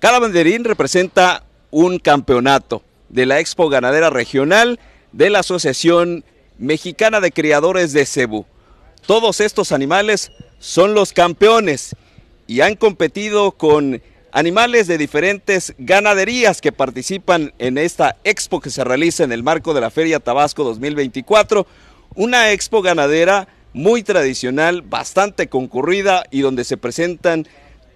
Cada banderín representa un campeonato de la Expo Ganadera Regional de la Asociación Mexicana de Criadores de Cebu. Todos estos animales son los campeones y han competido con animales de diferentes ganaderías que participan en esta expo que se realiza en el marco de la Feria Tabasco 2024, una expo ganadera muy tradicional, bastante concurrida y donde se presentan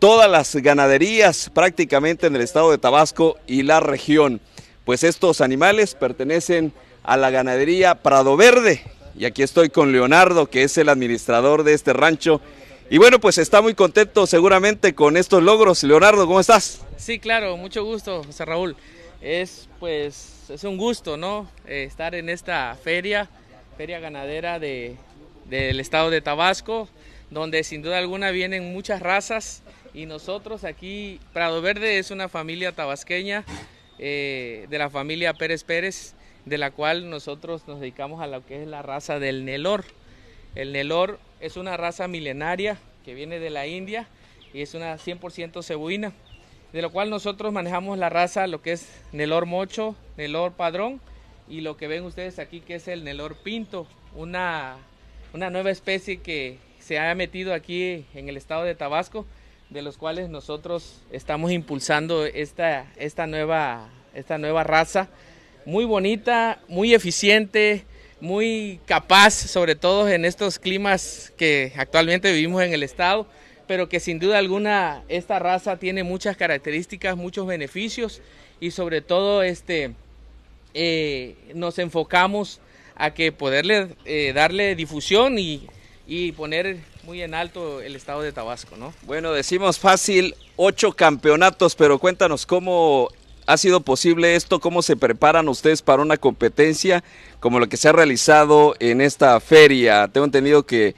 todas las ganaderías prácticamente en el estado de Tabasco y la región, pues estos animales pertenecen a la ganadería Prado Verde. Y aquí estoy con Leonardo, que es el administrador de este rancho. Y bueno, pues está muy contento seguramente con estos logros. Leonardo, ¿cómo estás? Sí, claro, mucho gusto, José Raúl. Es pues es un gusto, ¿no? Eh, estar en esta feria, feria ganadera de, del estado de Tabasco, donde sin duda alguna vienen muchas razas y nosotros aquí, Prado Verde es una familia tabasqueña, eh, de la familia Pérez Pérez, de la cual nosotros nos dedicamos a lo que es la raza del Nelor. El Nelor es una raza milenaria que viene de la India y es una 100% cebuina, de lo cual nosotros manejamos la raza, lo que es Nelor Mocho, Nelor Padrón y lo que ven ustedes aquí que es el Nelor Pinto, una, una nueva especie que se ha metido aquí en el estado de Tabasco de los cuales nosotros estamos impulsando esta, esta, nueva, esta nueva raza, muy bonita, muy eficiente, muy capaz, sobre todo en estos climas que actualmente vivimos en el estado, pero que sin duda alguna esta raza tiene muchas características, muchos beneficios y sobre todo este, eh, nos enfocamos a que poderle eh, darle difusión y, y poner muy en alto el estado de Tabasco, ¿no? Bueno, decimos fácil, ocho campeonatos, pero cuéntanos cómo ha sido posible esto, cómo se preparan ustedes para una competencia como la que se ha realizado en esta feria. Tengo entendido que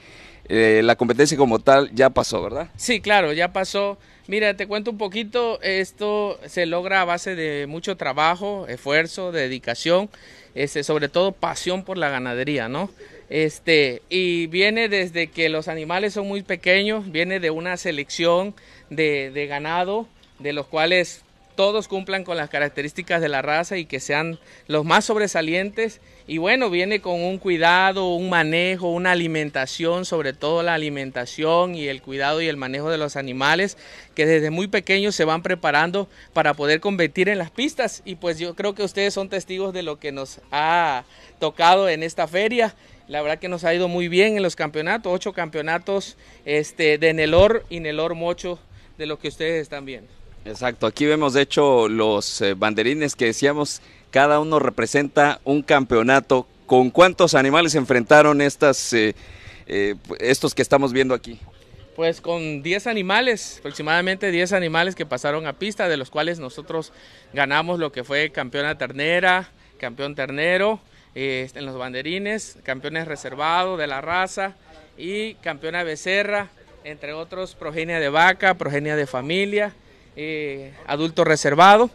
eh, la competencia como tal ya pasó, ¿verdad? Sí, claro, ya pasó. Mira, te cuento un poquito, esto se logra a base de mucho trabajo, esfuerzo, dedicación, este, sobre todo pasión por la ganadería, ¿no? Este, y viene desde que los animales son muy pequeños, viene de una selección de, ganado, de los cuales todos cumplan con las características de la raza y que sean los más sobresalientes. Y bueno, viene con un cuidado, un manejo, una alimentación, sobre todo la alimentación y el cuidado y el manejo de los animales, que desde muy pequeños se van preparando para poder competir en las pistas. Y pues yo creo que ustedes son testigos de lo que nos ha tocado en esta feria. La verdad que nos ha ido muy bien en los campeonatos, ocho campeonatos este, de Nelor y Nelor Mocho de lo que ustedes están viendo. Exacto, aquí vemos de hecho los eh, banderines que decíamos, cada uno representa un campeonato. ¿Con cuántos animales se enfrentaron estas, eh, eh, estos que estamos viendo aquí? Pues con 10 animales, aproximadamente 10 animales que pasaron a pista, de los cuales nosotros ganamos lo que fue campeona ternera, campeón ternero, en los banderines, campeones reservados de la raza y campeona becerra, entre otros progenia de vaca, progenia de familia eh, adulto reservado.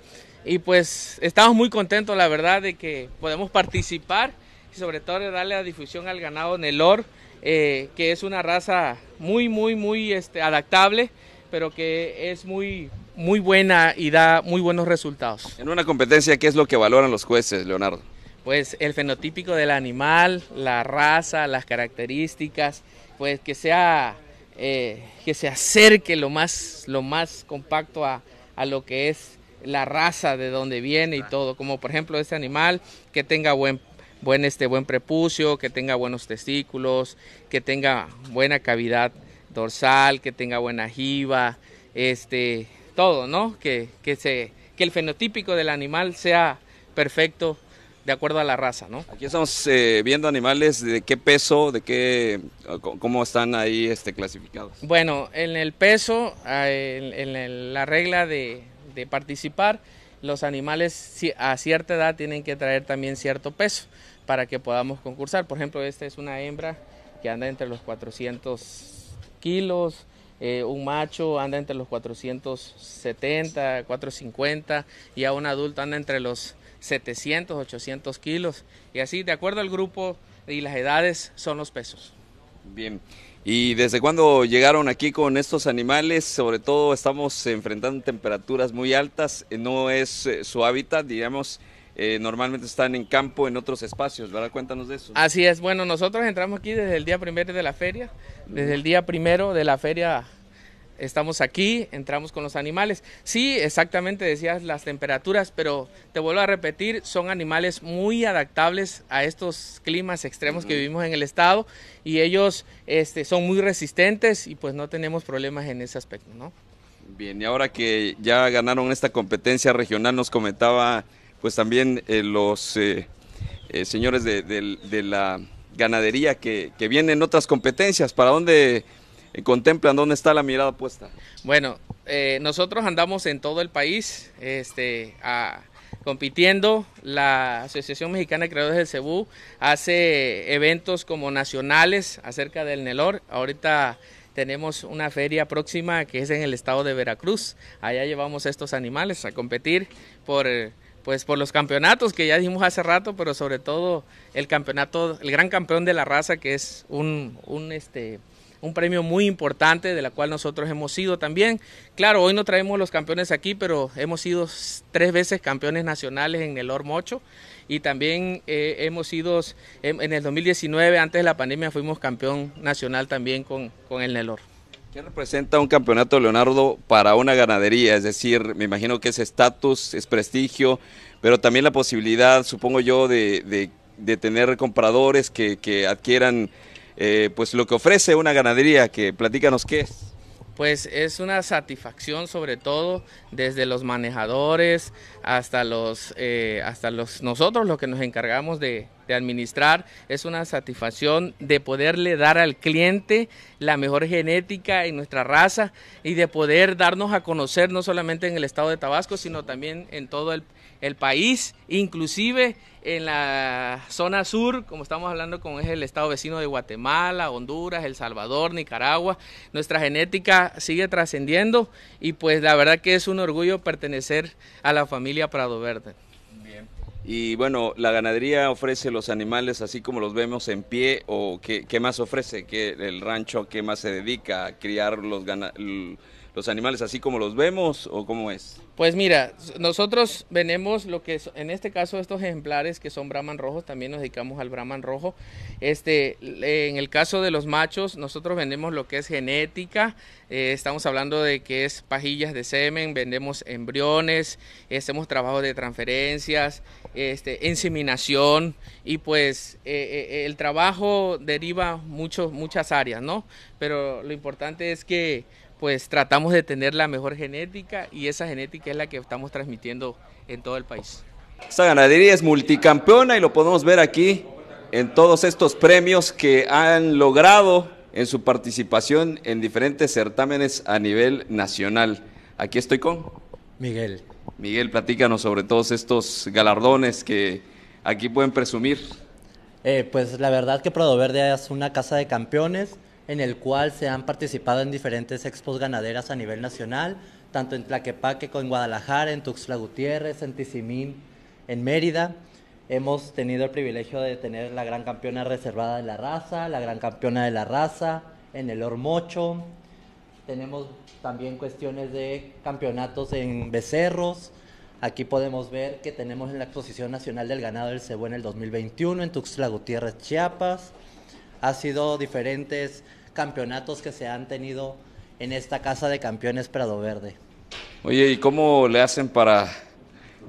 Y pues estamos muy contentos, la verdad, de que podemos participar y sobre todo de darle la difusión al ganado Nelor, eh, que es una raza muy, muy, muy este, adaptable, pero que es muy, muy buena y da muy buenos resultados. En una competencia, ¿qué es lo que valoran los jueces, Leonardo? Pues el fenotípico del animal, la raza, las características, pues que sea eh, que se acerque lo más, lo más compacto a, lo que es la raza de donde viene y todo, como por ejemplo este animal que tenga buen buen este buen prepucio, que tenga buenos testículos, que tenga buena cavidad dorsal, que tenga buena jiba, este todo, ¿no? Que, que se que el fenotípico del animal sea perfecto de acuerdo a la raza, ¿no? Aquí estamos eh, viendo animales de qué peso, de qué, cómo están ahí este, clasificados. Bueno, en el peso, ah, en, la regla de, participar, los animales a cierta edad tienen que traer también cierto peso para que podamos concursar. Por ejemplo, esta es una hembra que anda entre los 400 kilos, eh, un macho anda entre los 470, 450 y a un adulto anda entre los 700, 800 kilos. Y así, de acuerdo al grupo y las edades, son los pesos. Bien. ¿Y desde cuándo llegaron aquí con estos animales? Sobre todo estamos enfrentando temperaturas muy altas, eh, no es eh, su hábitat, digamos, eh, normalmente están en campo, en otros espacios, ¿verdad? Cuéntanos de eso. Así es, bueno, nosotros entramos aquí desde el día primero de la feria, desde el día primero de la feria estamos aquí, entramos con los animales. Sí, exactamente decías las temperaturas, pero te vuelvo a repetir, son animales muy adaptables a estos climas extremos que vivimos en el estado y ellos este, son muy resistentes y pues no tenemos problemas en ese aspecto, ¿no? Bien, y ahora que ya ganaron esta competencia regional, nos comentaba pues también eh, los eh, eh, señores de, la ganadería que, que vienen otras competencias, ¿para dónde eh, contemplan dónde está la mirada puesta? Bueno, eh, nosotros andamos en todo el país este, compitiendo. La Asociación Mexicana de Creadores del Cebú hace eventos como nacionales acerca del Nelor. Ahorita tenemos una feria próxima que es en el estado de Veracruz. Allá llevamos estos animales a competir por pues por los campeonatos que ya dijimos hace rato, pero sobre todo el campeonato, el gran campeón de la raza que es un, un este un premio muy importante de la cual nosotros hemos sido también. Claro, hoy no traemos los campeones aquí, pero hemos sido tres veces campeones nacionales en el Ormocho y también eh, hemos sido, en, el 2019, antes de la pandemia, fuimos campeón nacional también con, con el Nelor. ¿Qué representa un campeonato, Leonardo, para una ganadería? Es decir, me imagino que es estatus, es prestigio, pero también la posibilidad, supongo yo, de, tener compradores que, que adquieran eh, pues lo que ofrece una ganadería, que platícanos qué es. Pues es una satisfacción sobre todo desde los manejadores hasta los eh, hasta los nosotros los que nos encargamos de, de administrar es una satisfacción de poderle dar al cliente la mejor genética y nuestra raza y de poder darnos a conocer no solamente en el estado de Tabasco sino también en todo el país el país, inclusive en la zona sur, como estamos hablando con es el estado vecino de Guatemala, Honduras, El Salvador, Nicaragua, nuestra genética sigue trascendiendo y pues la verdad que es un orgullo pertenecer a la familia Prado Verde. Bien. Y bueno, la ganadería ofrece los animales así como los vemos en pie o qué, más ofrece, que el rancho, qué más se dedica a criar los los animales así como los vemos o cómo es? Pues mira, nosotros Vendemos lo que en este caso estos ejemplares que son brahman rojos, también nos dedicamos al brahman rojo. Este, en el caso de los machos, nosotros vendemos lo que es genética, eh, estamos hablando de que es pajillas de semen, vendemos embriones, hacemos trabajo de transferencias, este, inseminación y pues eh, eh, el trabajo deriva muchas áreas, ¿no? Pero lo importante es que pues tratamos de tener la mejor genética y esa genética es la que estamos transmitiendo en todo el país. Esta ganadería es multicampeona y lo podemos ver aquí en todos estos premios que han logrado en su participación en diferentes certámenes a nivel nacional. Aquí estoy con Miguel. Miguel, platícanos sobre todos estos galardones que aquí pueden presumir. Eh, pues la verdad que Verde es una casa de campeones en el cual se han participado en diferentes expos ganaderas a nivel nacional, tanto en Tlaquepaque como en Guadalajara, en Tuxtla Gutiérrez, en Tizimín, en Mérida. Hemos tenido el privilegio de tener la gran campeona reservada de la raza, la gran campeona de la raza, en el Ormocho. Tenemos también cuestiones de campeonatos en becerros. Aquí podemos ver que tenemos en la Exposición Nacional del Ganado del Cebú en el 2021 en Tuxtla Gutiérrez, Chiapas. Ha sido diferentes campeonatos que se han tenido en esta Casa de Campeones Prado Verde. Oye, ¿y cómo le hacen para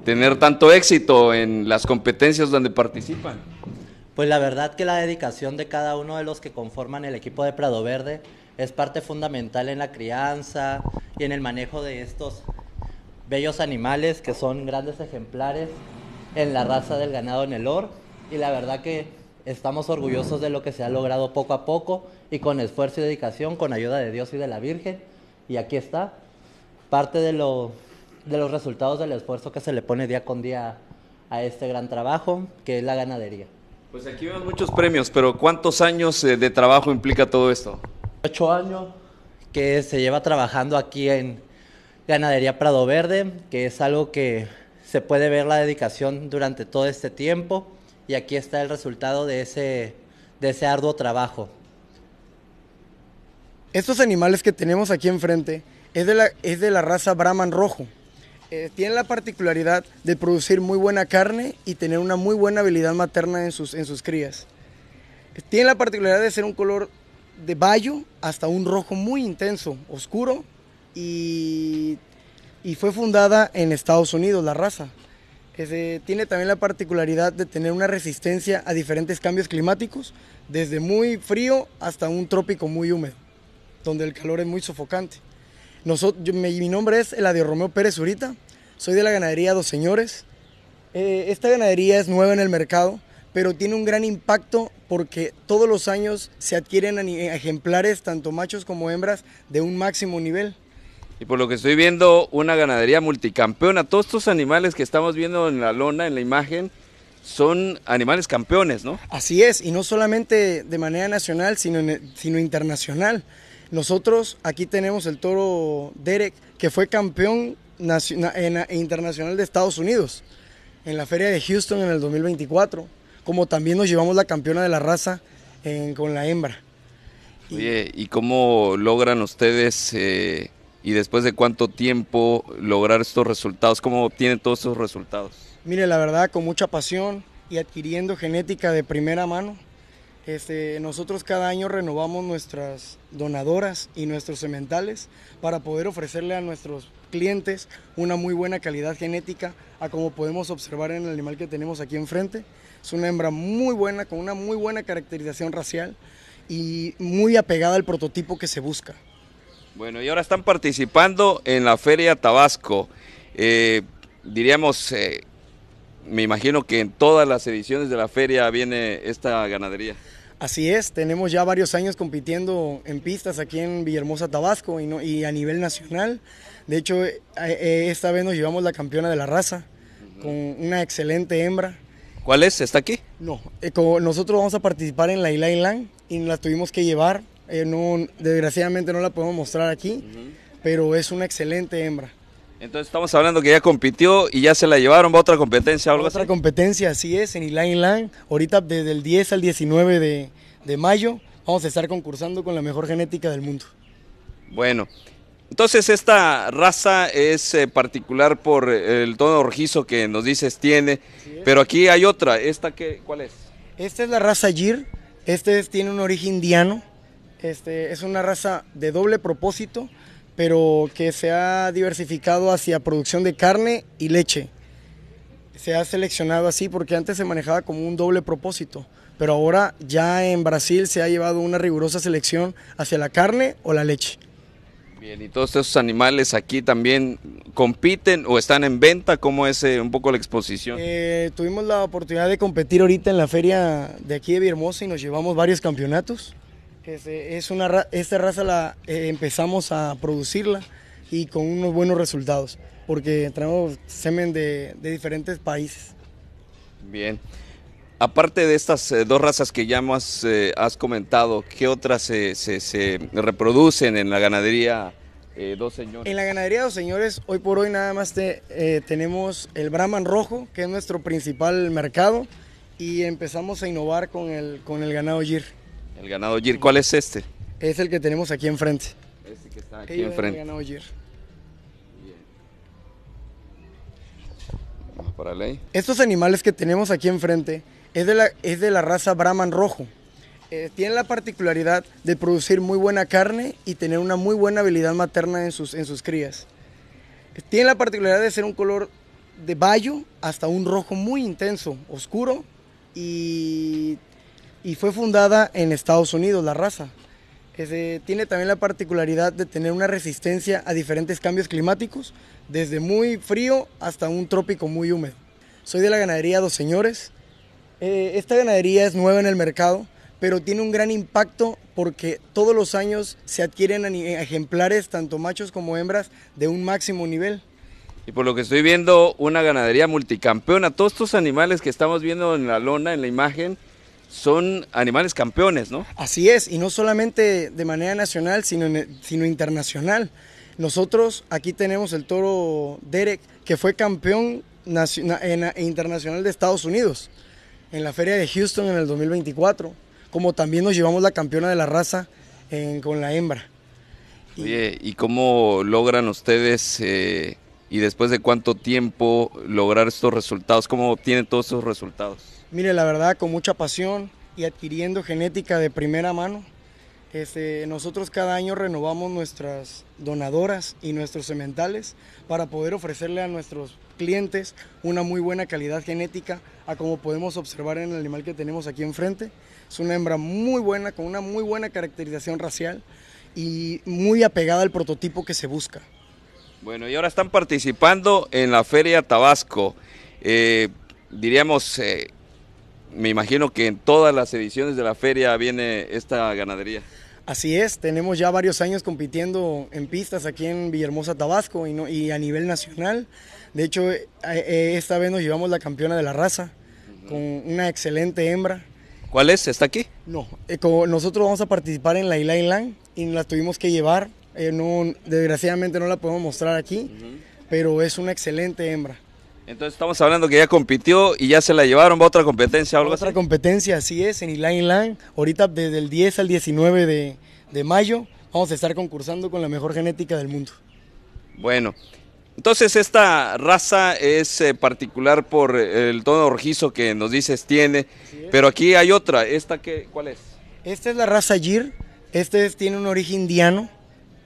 tener tanto éxito en las competencias donde participan? Pues la verdad que la dedicación de cada uno de los que conforman el equipo de Prado Verde es parte fundamental en la crianza y en el manejo de estos bellos animales que son grandes ejemplares en la raza del ganado en el or. Y la verdad que Estamos orgullosos de lo que se ha logrado poco a poco y con esfuerzo y dedicación, con ayuda de Dios y de la Virgen. Y aquí está parte de, los resultados del esfuerzo que se le pone día con día a este gran trabajo, que es la ganadería. Pues aquí vemos muchos premios, pero ¿cuántos años eh, de trabajo implica todo esto? Ocho años que se lleva trabajando aquí en Ganadería Prado Verde, que es algo que se puede ver la dedicación durante todo este tiempo y aquí está el resultado de ese, de arduo trabajo. Estos animales que tenemos aquí enfrente es de la, es de la raza Brahman rojo. Eh, tienen la particularidad de producir muy buena carne y tener una muy buena habilidad materna en sus, en sus crías. Tiene la particularidad de ser un color de bayo hasta un rojo muy intenso, oscuro, y fue fundada en Estados Unidos la raza que tiene también la particularidad de tener una resistencia a diferentes cambios climáticos, desde muy frío hasta un trópico muy húmedo, donde el calor es muy sofocante. Nosotros, mi, nombre es Eladio Romeo Pérez Urita, soy de la ganadería Dos Señores. Eh, esta ganadería es nueva en el mercado, pero tiene un gran impacto porque todos los años se adquieren ejemplares, tanto machos como hembras, de un máximo nivel. Y por lo que estoy viendo, una ganadería multicampeona. Todos estos animales que estamos viendo en la lona, en la imagen, son animales campeones, ¿no? Así es, y no solamente de manera nacional, sino, sino internacional. Nosotros aquí tenemos el toro Derek, que fue campeón nacional, e internacional de Estados Unidos en la feria de Houston en el 2024, como también nos llevamos la campeona de la raza con la hembra. Oye, ¿y cómo logran ustedes eh, y después de cuánto tiempo lograr estos resultados? ¿Cómo obtienen todos estos resultados? Mire, la verdad, con mucha pasión y adquiriendo genética de primera mano. Este, nosotros cada año renovamos nuestras donadoras y nuestros sementales para poder ofrecerle a nuestros clientes una muy buena calidad genética, a como podemos observar en el animal que tenemos aquí enfrente. Es una hembra muy buena, con una muy buena caracterización racial y muy apegada al prototipo que se busca. Bueno, y ahora están participando en la Feria Tabasco. Eh, diríamos, eh, me imagino que en todas las ediciones de la feria viene esta ganadería. Así es, tenemos ya varios años compitiendo en pistas aquí en Villahermosa, Tabasco y, y a nivel nacional. De hecho, eh, esta vez nos llevamos la campeona de la raza con una excelente hembra. ¿Cuál es? ¿Está aquí? No, nosotros vamos a participar en la Ilai y la tuvimos que llevar eh, no, desgraciadamente no la podemos mostrar aquí, pero es una excelente hembra. Entonces estamos hablando que ya compitió y ya se la llevaron a otra competencia o algo Otra competencia, así es, en Ilan Ilan. Ahorita desde el 10 al 19 de, de mayo vamos a estar concursando con la mejor genética del mundo. Bueno, entonces esta raza es eh, particular por eh, el tono rojizo que nos dices tiene, pero aquí hay otra. ¿Esta qué, cuál es? Esta es la raza Gir. Este tiene un origen indiano. Este, es una raza de doble propósito, pero que se ha diversificado hacia producción de carne y leche. Se ha seleccionado así porque antes se manejaba como un doble propósito, pero ahora ya en Brasil se ha llevado una rigurosa selección hacia la carne o la leche. Bien, ¿y todos estos animales aquí también compiten o están en venta? ¿Cómo es eh, un poco la exposición? Eh, tuvimos la oportunidad de competir ahorita en la feria de aquí de Viermosa y nos llevamos varios campeonatos. Este, es una esta raza la eh, empezamos a producirla y con unos buenos resultados, porque traemos semen de, diferentes países. Bien. Aparte de estas eh, dos razas que ya más eh, has comentado, ¿qué otras se, reproducen en la ganadería Dos Señores? En la ganadería Dos Señores, hoy por hoy nada más tenemos el Brahman Rojo, que es nuestro principal mercado, y empezamos a innovar con el, con el ganado Gir. El ganado Gir. ¿Cuál es este? Es el que tenemos aquí enfrente. Este que está aquí enfrente. El ganado Gir. Vamos para ley. Estos animales que tenemos aquí enfrente es de la, es de la raza Brahman rojo. Eh, tienen la particularidad de producir muy buena carne y tener una muy buena habilidad materna en sus, en sus crías. Tiene la particularidad de ser un color de bayo hasta un rojo muy intenso, oscuro y y fue fundada en Estados Unidos, la raza. Ese, tiene también la particularidad de tener una resistencia a diferentes cambios climáticos, desde muy frío hasta un trópico muy húmedo. Soy de la ganadería Dos Señores. Eh, esta ganadería es nueva en el mercado, pero tiene un gran impacto porque todos los años se adquieren ejemplares, tanto machos como hembras, de un máximo nivel. Y por lo que estoy viendo, una ganadería multicampeona. Todos estos animales que estamos viendo en la lona, en la imagen, son animales campeones, ¿no? Así es, y no solamente de manera nacional, sino, sino internacional. Nosotros aquí tenemos el toro Derek, que fue campeón nacional, e internacional de Estados Unidos en la feria de Houston en el 2024, como también nos llevamos la campeona de la raza con la hembra. Oye, ¿y cómo logran ustedes eh, y después de cuánto tiempo lograr estos resultados? ¿Cómo obtienen todos esos resultados? Mire, la verdad, con mucha pasión y adquiriendo genética de primera mano. Este, nosotros cada año renovamos nuestras donadoras y nuestros sementales para poder ofrecerle a nuestros clientes una muy buena calidad genética, a como podemos observar en el animal que tenemos aquí enfrente. Es una hembra muy buena, con una muy buena caracterización racial y muy apegada al prototipo que se busca. Bueno, y ahora están participando en la Feria Tabasco. Eh, diríamos, eh, me imagino que en todas las ediciones de la feria viene esta ganadería. Así es, tenemos ya varios años compitiendo en pistas aquí en Villahermosa, Tabasco y, a nivel nacional. De hecho, eh, eh, esta vez nos llevamos la campeona de la raza con una excelente hembra. ¿Cuál es? ¿Está aquí? No, eh, nosotros vamos a participar en la island y la tuvimos que llevar. desgraciadamente no la podemos mostrar aquí, pero es una excelente hembra. Entonces estamos hablando que ya compitió y ya se la llevaron a otra competencia. Va otra competencia, así es, en Ilan Ilan. Ahorita desde el 10 al 19 de, mayo vamos a estar concursando con la mejor genética del mundo. Bueno, entonces esta raza es eh, particular por el tono rojizo que nos dices tiene, pero aquí hay otra. ¿Esta cuál es? Esta es la raza Gir. Este tiene un origen indiano.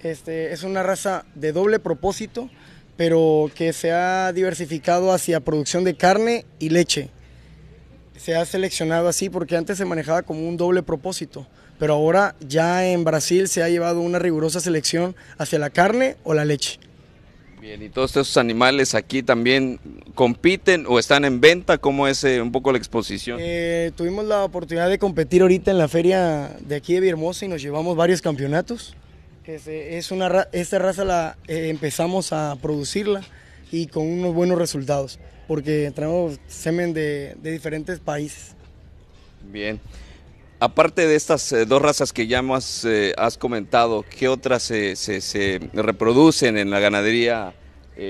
Este, es una raza de doble propósito pero que se ha diversificado hacia producción de carne y leche. Se ha seleccionado así porque antes se manejaba como un doble propósito, pero ahora ya en Brasil se ha llevado una rigurosa selección hacia la carne o la leche. Bien, ¿y todos estos animales aquí también compiten o están en venta? ¿Cómo es eh, un poco la exposición? Eh, tuvimos la oportunidad de competir ahorita en la feria de aquí de Viermosa y nos llevamos varios campeonatos es una, esta raza la eh, empezamos a producirla y con unos buenos resultados, porque traemos semen de, diferentes países. Bien. Aparte de estas eh, dos razas que ya más eh, has comentado, ¿qué otras se, reproducen en la ganadería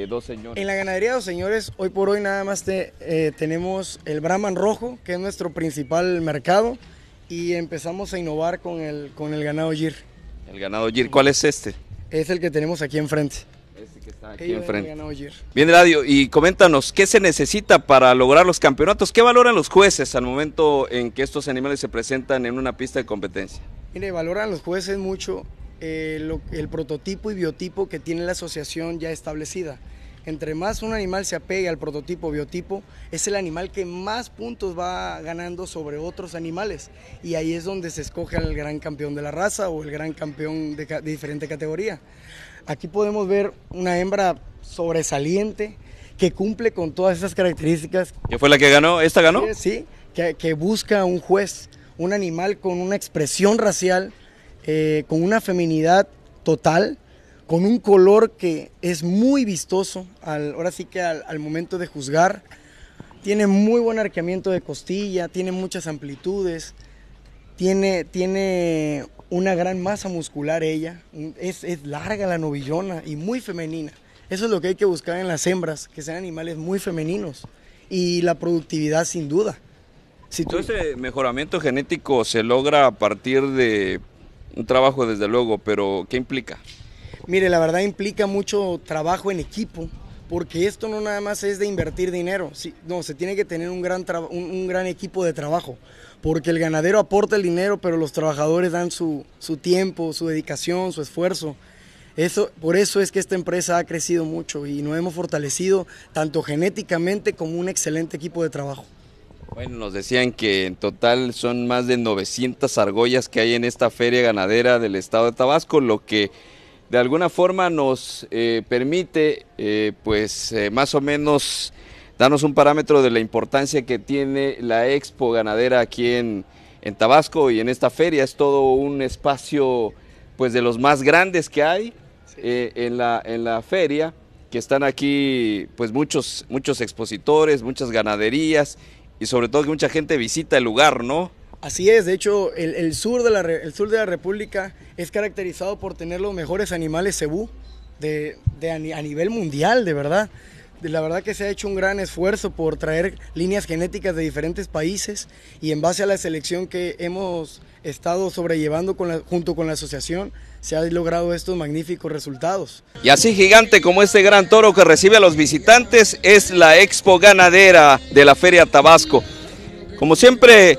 Dos Señores? En la ganadería Dos Señores, hoy por hoy nada más te, tenemos el Brahman Rojo, que es nuestro principal mercado, y empezamos a innovar con el, con el ganado Gir. El ganado Gir, ¿cuál es este? Es el que tenemos aquí enfrente. Este que está aquí enfrente. Bien, Radio, y coméntanos, ¿qué se necesita para lograr los campeonatos? ¿Qué valoran los jueces al momento en que estos animales se presentan en una pista de competencia? Mire, valoran los jueces mucho eh, el prototipo y biotipo que tiene la asociación ya establecida entre más un animal se apegue al prototipo biotipo, es el animal que más puntos va ganando sobre otros animales. Y ahí es donde se escoge al gran campeón de la raza o el gran campeón de, diferente categoría. Aquí podemos ver una hembra sobresaliente que cumple con todas esas características. ¿Qué fue la que ganó? ¿Esta ganó? Sí, que, busca un juez, un animal con una expresión racial, eh, con una feminidad total con un color que es muy vistoso, ahora sí que al, momento de juzgar. Tiene muy buen arqueamiento de costilla, tiene muchas amplitudes, tiene, tiene una gran masa muscular ella, es, larga la novillona y muy femenina. Eso es lo que hay que buscar en las hembras, que sean animales muy femeninos y la productividad sin duda. Si Todo ese mejoramiento genético se logra a partir de un trabajo desde luego, pero ¿qué implica? Mire, la verdad implica mucho trabajo en equipo, porque esto no nada más es de invertir dinero, no, se tiene que tener un gran, gran equipo de trabajo, porque el ganadero aporta el dinero, pero los trabajadores dan su, tiempo, su dedicación, su esfuerzo. Eso, por eso es que esta empresa ha crecido mucho y nos hemos fortalecido tanto genéticamente como un excelente equipo de trabajo. Bueno, nos decían que en total son más de 900 argollas que hay en esta feria ganadera del estado de Tabasco, lo que de alguna forma nos eh, permite, eh, pues eh, más o menos, darnos un parámetro de la importancia que tiene la expo ganadera aquí en, en, Tabasco y en esta feria. Es todo un espacio, pues de los más grandes que hay en la, en, la, feria, que están aquí, pues muchos, muchos expositores, muchas ganaderías y sobre todo que mucha gente visita el lugar, ¿no? Así es, de hecho, el, sur de la, el sur de la República es caracterizado por tener los mejores animales cebú de, a nivel mundial, de verdad. De, la verdad que se ha hecho un gran esfuerzo por traer líneas genéticas de diferentes países y en base a la selección que hemos estado sobrellevando junto con la asociación, se han logrado estos magníficos resultados. Y así gigante como este gran toro que recibe a los visitantes es la expo ganadera de la Feria Tabasco. Como siempre,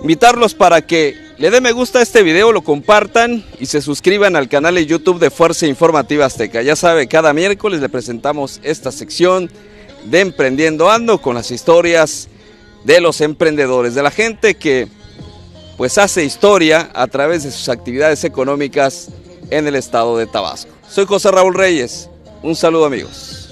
invitarlos para que le den me gusta a este video, lo compartan y se suscriban al canal de YouTube de Fuerza Informativa Azteca. Ya sabe, cada miércoles le presentamos esta sección de Emprendiendo Ando con las historias de los emprendedores, de la gente que pues hace historia a través de sus actividades económicas en el estado de Tabasco. Soy José Raúl Reyes. Un saludo amigos.